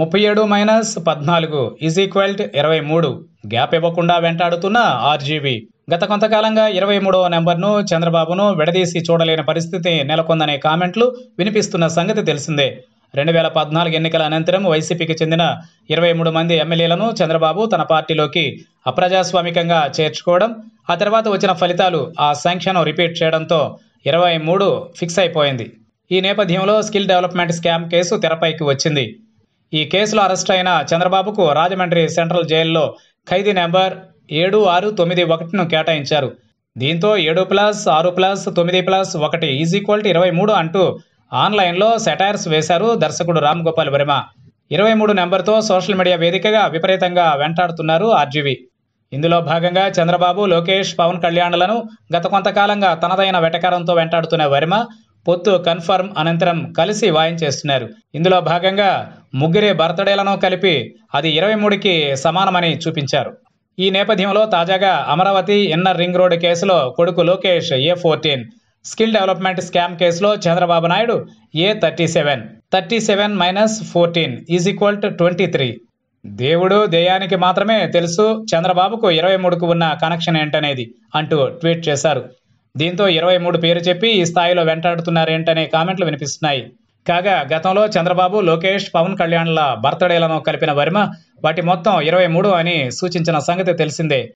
ముప్పై ఏడు మైనస్ పద్నాలుగు ఈజ్ ఈక్వల్ టు ఇరవై మూడు గ్యాప్ ఇవ్వకుండా వెంటాడుతున్న ఆర్జీబీ గత కొంతకాలంగా ఇరవై మూడవ నెంబర్ను చంద్రబాబును విడదీసి చూడలేని పరిస్థితి నెలకొందనే కామెంట్లు వినిపిస్తున్న సంగతి తెలిసిందే రెండు వేల పద్నాలుగు ఎన్నికల అనంతరం వైసీపీకి చెందిన ఇరవై మూడు మంది ఎమ్మెల్యేలను చంద్రబాబు తన పార్టీలోకి అప్రజాస్వామికంగా చేర్చుకోవడం ఆ తర్వాత వచ్చిన ఫలితాలు ఆ సంఖ్యను రిపీట్ చేయడంతో ఇరవై మూడు ఫిక్స్ అయిపోయింది ఈ నేపథ్యంలో స్కిల్ డెవలప్మెంట్ స్కామ్ కేసు తెరపైకి వచ్చింది ఈ కేసులో అరెస్ట్ అయిన చంద్రబాబుకు రాజమండ్రి సెంట్రల్ జైల్లో ఖైదీ నెంబర్ ఏడు ఆరు తొమ్మిది ఒకటిను కేటాయించారు దీంతో ఏడు ప్లస్ ఆరు ప్లస్ తొమ్మిది ప్లస్ ఒకటి ఈజ్ ఈక్వల్ టు ఇరవై మూడు అంటూ ఆన్లైన్లో సెటైర్స్ వేశారు దర్శకుడు రామ్ గోపాల్ వర్మ ఇరవై మూడు నెంబర్తో సోషల్ మీడియా వేదికగా విపరీతంగా వెంటాడుతున్నారు ఆర్జీవి ఇందులో భాగంగా చంద్రబాబు లోకేష్ పవన్ కళ్యాణ్లను గత కొంతకాలంగా తనదైన వెటకారంతో వెంటాడుతున్న వర్మ పొత్తు కన్ఫర్మ్ అనంతరం కలిసి వాయించేస్తున్నారు ఇందులో భాగంగా ముగ్గురి బర్త్డేలను కలిపి అది ఇరవై మూడుకి సమానమని చూపించారు ఈ నేపథ్యంలో తాజాగా అమరావతి ఇన్నర్ రింగ్ రోడ్ కేసులో కొడుకు Lokesh A fourteen skill development scam కేసులో Chandrababu Naidu A thirty seven thirty seven minus fourteen is equal to twenty three దేవుడు దేయానికి మాత్రమే తెలుసు చంద్రబాబుకు ఇరవై మూడుకు ఉన్న కనెక్షన్ ఏంటనేది అంటూ ట్వీట్ చేశారు దీంతో ఇరవై మూడు పేరు చెప్పి ఈ స్థాయిలో వెంటాడుతున్నారేంటనే కామెంట్లు వినిపిస్తున్నాయి కాగా గతంలో చంద్రబాబు లోకేష్ పవన్ కళ్యాణ్ల బర్త్డేలను కలిపిన వర్మ వాటి మొత్తం ఇరవై మూడు అని సూచించిన సంగతి తెలిసిందే